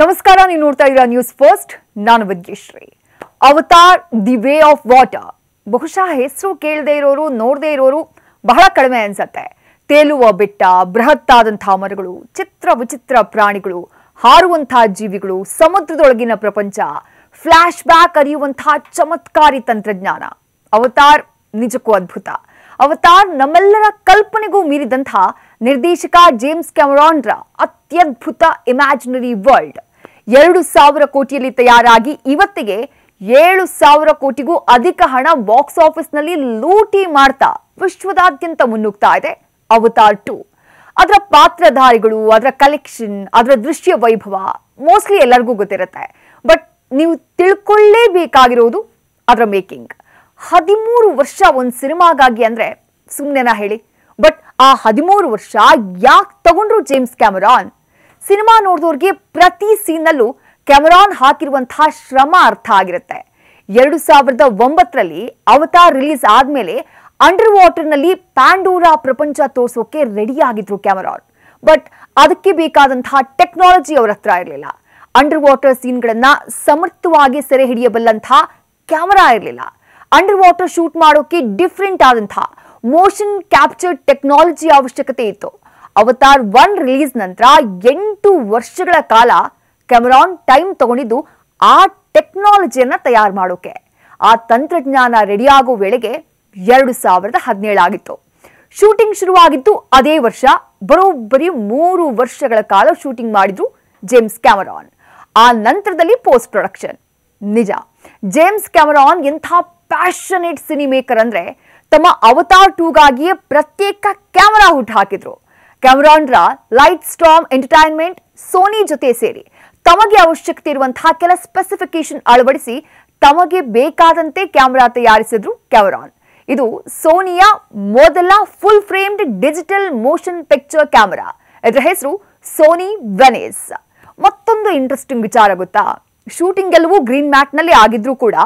ನಮಸ್ಕಾರ ನೀವು ನೋಡ್ತಾ ಇರೋ ನ್ಯೂಸ್ ಫಸ್ಟ್ ನಾನು Vidyashree Avatar the way of water ಬಹುಶಃ ಹೆಸರು ಕೇಳದೇ ಇರೋರು ನೋಡದೆ ಇರೋರು ಬಹಳ ಕಡಿಮೆ ಅನ್ಸತ್ತೆ ತೇಲುವ ಬೆಟ್ಟ ಬೃಹತ್ತಾದಂತಹ ಮರಗಳು ಚಿತ್ರ ವಿಚಿತ್ರ ಪ್ರಾಣಿಗಳು ಹಾರುವಂತಹ ಜೀವಿಗಳು ಸಮುದ್ರದೊಳಗಿನ ಪ್ರಪಂಚ ಫ್ಲಾಶ್ ಬ್ಯಾಕ್ ಅರಿಯುವಂತಹ ಚಮತ್ಕಾರಿ ತಂತ್ರಜ್ಞಾನ ಅವತಾರ್ ನಿಜಕ್ಕೂ ಅದ್ಭುತ ಅವತಾರ್ ನಮ್ಮೆಲ್ಲರ ಕಲ್ಪನೆಗೂ ಮೀರಿದಂತಹ ನಿರ್ದೇಶಕ ಜೇಮ್ಸ್ ಕ್ಯಾಮರಾನ್ರ ಅತ್ಯದ್ಭುತ ಇಮ್ಯಾಜಿನರಿ ವರ್ಲ್ಡ್ ಎರಡು ಸಾವಿರ ಕೋಟಿಯಲ್ಲಿ ತಯಾರಾಗಿ ಇವತ್ತಿಗೆ ಏಳು ಸಾವಿರ ಕೋಟಿಗೂ ಅಧಿಕ ಹಣ ಬಾಕ್ಸ್ ಆಫೀಸ್ನಲ್ಲಿ ಲೂಟಿ ಮಾಡ್ತಾ ವಿಶ್ವದಾದ್ಯಂತ ಮುನ್ನುಗ್ತಾ ಇದೆ ಅವತಾರ್ ಟು ಅದರ ಪಾತ್ರಧಾರಿಗಳು ಅದರ ಕಲೆಕ್ಷನ್ ಅದರ ದೃಶ್ಯ ವೈಭವ ಮೋಸ್ಟ್ಲಿ ಎಲ್ಲರಿಗೂ ಗೊತ್ತಿರುತ್ತೆ ಬಟ್ ನೀವು ತಿಳ್ಕೊಳ್ಳೇಬೇಕಾಗಿರೋದು ಅದರ ಮೇಕಿಂಗ್ ಹದಿಮೂರು ವರ್ಷ ಒಂದು ಸಿನಿಮಾಗಾಗಿ ಅಂದರೆ ಸುಮ್ಮನೆನಾ ಹೇಳಿ ಬಟ್ ಆ ಹದಿಮೂರು ವರ್ಷ ಯಾಕೆ ತಗೊಂಡ್ರು ಜೇಮ್ಸ್ ಕ್ಯಾಮರಾನ್ ಸಿನಿಮಾ ನೋಡಿದವ್ರಿಗೆ ಪ್ರತಿ ಸೀನ್ನಲ್ಲೂ ಕ್ಯಾಮರಾನ್ ಹಾಕಿರುವಂತಹ ಶ್ರಮ ಅರ್ಥ ಆಗಿರುತ್ತೆ ಎರಡು ಸಾವಿರದ ಒಂಬತ್ತರಲ್ಲಿ ಅವತಾರ್ ರಿಲೀಸ್ ಆದಮೇಲೆ ಅಂಡರ್ ವಾಟರ್ನಲ್ಲಿ ಪ್ಯಾಂಡೂರಾ ಪ್ರಪಂಚ ತೋರಿಸೋಕೆ ಆಗಿದ್ರು ಕ್ಯಾಮರಾನ್ ಬಟ್ ಅದಕ್ಕೆ ಬೇಕಾದಂತಹ ಟೆಕ್ನಾಲಜಿ ಅವರ ಹತ್ರ ಇರಲಿಲ್ಲ ಅಂಡರ್ ವಾಟರ್ ಸೀನ್ಗಳನ್ನ ಸಮರ್ಥವಾಗಿ ಸೆರೆ ಹಿಡಿಯಬಲ್ಲಂತಹ ಕ್ಯಾಮರಾ ಇರಲಿಲ್ಲ ಅಂಡರ್ ವಾಟರ್ ಶೂಟ್ ಮಾಡೋಕೆ ಡಿಫ್ರೆಂಟ್ ಆದಂತಹ ಮೋಷನ್ ಕ್ಯಾಪ್ಚರ್ ಟೆಕ್ನಾಲಜಿ ಅವಶ್ಯಕತೆ ಇತ್ತು ಅವತಾರ್ ಒನ್ ರಿಲೀಸ್ ನಂತರ ಎಂಟು ವರ್ಷಗಳ ಕಾಲ ಕ್ಯಾಮರಾನ್ ಟೈಮ್ ತಗೊಂಡಿದ್ದು ಆ ಟೆಕ್ನಾಲಜಿಯನ್ನು ತಯಾರು ಮಾಡೋಕೆ ಆ ತಂತ್ರಜ್ಞಾನ ರೆಡಿಯಾಗೋ ವೇಳೆಗೆ ಎರಡು ಸಾವಿರದ ಹದಿನೇಳಾಗಿತ್ತು ಶೂಟಿಂಗ್ ಶುರುವಾಗಿದ್ದು ಅದೇ ವರ್ಷ ಬರೋಬ್ಬರಿ ಮೂರು ವರ್ಷಗಳ ಕಾಲ ಶೂಟಿಂಗ್ ಮಾಡಿದ್ರು ಜೇಮ್ಸ್ ಕ್ಯಾಮರಾನ್ ಆ ನಂತರದಲ್ಲಿ ಪೋಸ್ಟ್ ಪ್ರೊಡಕ್ಷನ್ ನಿಜ ಜೇಮ್ಸ್ ಕ್ಯಾಮರಾನ್ ಎಂಥ ಪ್ಯಾಷನೇಟ್ ಸಿನಿಮೇಕರ್ ಅಂದರೆ ತಮ್ಮ ಅವತಾರ್ ಟೂಗಾಗಿಯೇ ಪ್ರತ್ಯೇಕ ಕ್ಯಾಮರಾ ಹುಟ್ಟು ಹಾಕಿದ್ರು ಕ್ಯಾಮರಾನ್ರ ಲೈಟ್ ಸ್ಟಾಮ್ ಎಂಟರ್ಟೈನ್ಮೆಂಟ್ ಸೋನಿ ಜೊತೆ ಸೇರಿ ತಮಗೆ ಅವಶ್ಯಕತೆ ಇರುವಂತಹ ಕೆಲ ಸ್ಪೆಸಿಫಿಕೇಶನ್ ಅಳವಡಿಸಿ ತಮಗೆ ಬೇಕಾದಂತೆ ಕ್ಯಾಮರಾ ತಯಾರಿಸಿದ್ರು ಕ್ಯಾಮರಾನ್ ಇದು ಸೋನಿಯ ಮೊದಲ full framed digital motion picture camera ಇದರ ಹೆಸರು ಸೋನಿ ವೆನೇಸ್ ಮತ್ತೊಂದು ಇಂಟ್ರೆಸ್ಟಿಂಗ್ ವಿಚಾರ ಗೊತ್ತಾ ಶೂಟಿಂಗ್ ಎಲ್ಲವೂ ಗ್ರೀನ್ ಮ್ಯಾಟ್ನಲ್ಲಿ ಆಗಿದ್ರೂ ಕೂಡ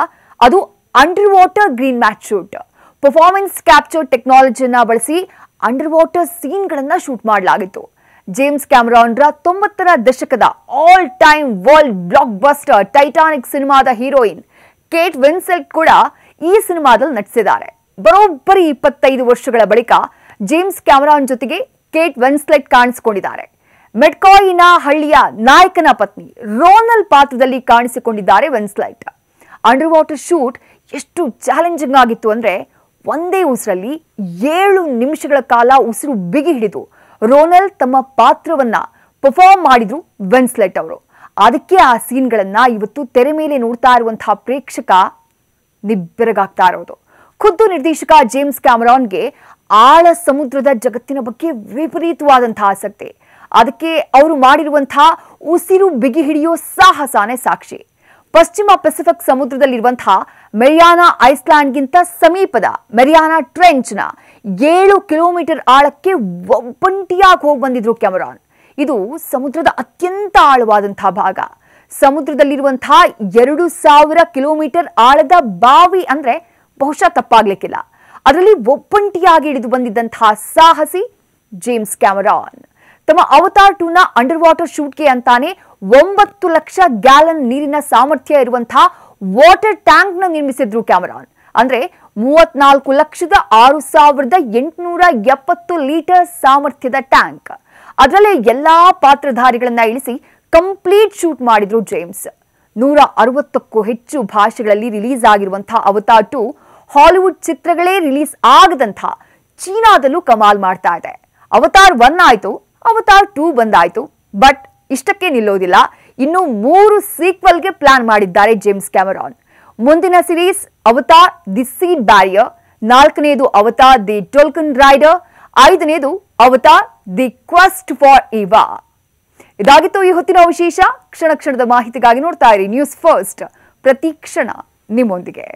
ಅದು underwater green match shoot performance capture ಟೆಕ್ನಾಲಜಿಯನ್ನ ಬಳಸಿ ಅಂಡರ್ ವಾಟರ್ ಸೀನ್ಗಳನ್ನು ಶೂಟ್ ಮಾಡಲಾಗಿತ್ತು ಜೇಮ್ಸ್ ರ ತೊಂಬತ್ತರ ದಶಕದ all time world blockbuster Titanic ಸಿನಿಮಾದ ಹೀರೋಯಿನ್ ಕೇಟ್ ವಿನ್ಸೆಟ್ ಕೂಡ ಈ ಸಿನಿಮಾದಲ್ಲಿ ನಟಿಸಿದ್ದಾರೆ ಬರೋಬ್ಬರಿ ಇಪ್ಪತ್ತೈದು ವರ್ಷಗಳ ಬಳಿಕ ಜೇಮ್ಸ್ ಕ್ಯಾಮರಾನ್ ಜೊತೆಗೆ ಕೇಟ್ ವೆನ್ಸ್ಲೆಟ್ ಕಾಣಿಸಿಕೊಂಡಿದ್ದಾರೆ ಮೆಟ್ಕಾಯಿನ ಹಳ್ಳಿಯ ನಾಯಕನ ಪತ್ನಿ ರೋನಲ್ ಪಾತ್ರದಲ್ಲಿ ಕಾಣಿಸಿಕೊಂಡಿದ್ದಾರೆ ವೆನ್ಸ್ಲೈಟ್ ಅಂಡರ್ ವಾಟರ್ ಶೂಟ್ ಎಷ್ಟು ಚಾಲೆಂಜಿಂಗ್ ಆಗಿತ್ತು ಅಂದರೆ ಒಂದೇ ಉಸಿರಲ್ಲಿ ಏಳು ನಿಮಿಷಗಳ ಕಾಲ ಉಸಿರು ಬಿಗಿ ಹಿಡಿದು ರೋನಲ್ ತಮ್ಮ ಪಾತ್ರವನ್ನು ಪರ್ಫಾರ್ಮ್ ಮಾಡಿದ್ರು ವೆನ್ಸ್ಲೆಟ್ ಅವರು ಅದಕ್ಕೆ ಆ ಸೀನ್ಗಳನ್ನು ಇವತ್ತು ತೆರೆ ಮೇಲೆ ನೋಡ್ತಾ ಇರುವಂತಹ ಪ್ರೇಕ್ಷಕ ನಿಬ್ಬೆರಗಾಗ್ತಾ ಇರೋದು ಖುದ್ದು ನಿರ್ದೇಶಕ ಜೇಮ್ಸ್ ಕ್ಯಾಮರಾನ್ಗೆ ಆಳ ಸಮುದ್ರದ ಜಗತ್ತಿನ ಬಗ್ಗೆ ವಿಪರೀತವಾದಂತಹ ಆಸಕ್ತಿ ಅದಕ್ಕೆ ಅವರು ಮಾಡಿರುವಂತಹ ಉಸಿರು ಬಿಗಿ ಹಿಡಿಯೋ ಸಾಹಸಾನೇ ಸಾಕ್ಷಿ ಪಶ್ಚಿಮ ಪೆಸಿಫಿಕ್ ಸಮುದ್ರದಲ್ಲಿರುವಂತಹ ಮೆರಿಯಾನಾ ಐಸ್ಲ್ಯಾಂಡ್ಗಿಂತ ಸಮೀಪದ ಮೆರಿಯಾನಾ ಟ್ರೆಂಚ್ನ ಏಳು ಕಿಲೋಮೀಟರ್ ಆಳಕ್ಕೆ ಒಬ್ಬಂಟಿಯಾಗಿ ಹೋಗಿ ಬಂದಿದ್ರು ಕ್ಯಾಮರಾನ್ ಇದು ಸಮುದ್ರದ ಅತ್ಯಂತ ಆಳವಾದಂತಹ ಭಾಗ ಸಮುದ್ರದಲ್ಲಿರುವಂತಹ ಎರಡು ಸಾವಿರ ಕಿಲೋಮೀಟರ್ ಆಳದ ಬಾವಿ ಅಂದ್ರೆ ಬಹುಶಃ ತಪ್ಪಾಗ್ಲಿಕ್ಕಿಲ್ಲ ಅದರಲ್ಲಿ ಒಬ್ಬಂಟಿಯಾಗಿ ಹಿಡಿದು ಬಂದಿದ್ದಂತಹ ಸಾಹಸಿ ಜೇಮ್ಸ್ ಕ್ಯಾಮರಾನ್ ತಮ್ಮ ಅವತಾರ್ ಟೂನ ಅಂಡರ್ ವಾಟರ್ ಶೂಟ್ಗೆ ಅಂತಾನೆ ಒಂಬತ್ತು ಲಕ್ಷ ಗ್ಯಾಲನ್ ನೀರಿನ ಸಾಮರ್ಥ್ಯ ಇರುವಂತಹ ವಾಟರ್ ಟ್ಯಾಂಕ್ನ ನಿರ್ಮಿಸಿದ್ರು ಕ್ಯಾಮರಾನ್ ಅಂದ್ರೆ ಮೂವತ್ನಾಲ್ಕು ಲಕ್ಷದ ಆರು ಸಾವಿರದ ಎಂಟುನೂರ ಎಪ್ಪತ್ತು ಲೀಟರ್ ಸಾಮರ್ಥ್ಯದ ಟ್ಯಾಂಕ್ ಅದರಲ್ಲೇ ಎಲ್ಲಾ ಪಾತ್ರಧಾರಿಗಳನ್ನ ಇಳಿಸಿ ಕಂಪ್ಲೀಟ್ ಶೂಟ್ ಮಾಡಿದ್ರು ಜೇಮ್ಸ್ ನೂರ ಅರವತ್ತಕ್ಕೂ ಹೆಚ್ಚು ಭಾಷೆಗಳಲ್ಲಿ ರಿಲೀಸ್ ಆಗಿರುವಂತಹ ಅವತಾರ್ ಟು ಹಾಲಿವುಡ್ ಚಿತ್ರಗಳೇ ರಿಲೀಸ್ ಆಗದಂತ ಚೀನಾದಲ್ಲೂ ಕಮಾಲ್ ಮಾಡ್ತಾ ಇದೆ ಅವತಾರ್ ಒನ್ ಆಯ್ತು ಅವತಾರ್ ಟೂ ಬಂದಾಯ್ತು ಬಟ್ ಇಷ್ಟಕ್ಕೆ ನಿಲ್ಲೋದಿಲ್ಲ ಇನ್ನು ಮೂರು ಸೀಕ್ವಲ್ಗೆ ಪ್ಲಾನ್ ಮಾಡಿದ್ದಾರೆ ಜೇಮ್ಸ್ ಕ್ಯಾಮರಾನ್ ಮುಂದಿನ series Avatar the seed bearer ನಾಲ್ಕನೇದು ಅವತಾರ್ ದಿ ಟೋಲ್ಕನ್ ರೈಡರ್ ಐದನೇದು Avatar the quest for Eywa ಇದಾಗಿತ್ತು ಈ ಹೊತ್ತಿನ ವಿಶೇಷ ಕ್ಷಣ ಕ್ಷಣದ ಮಾಹಿತಿಗಾಗಿ ನೋಡ್ತಾ ಇರಿ ನ್ಯೂಸ್ ಫಸ್ಟ್ ಪ್ರತಿ ಕ್ಷಣ ನಿಮ್ಮೊಂದಿಗೆ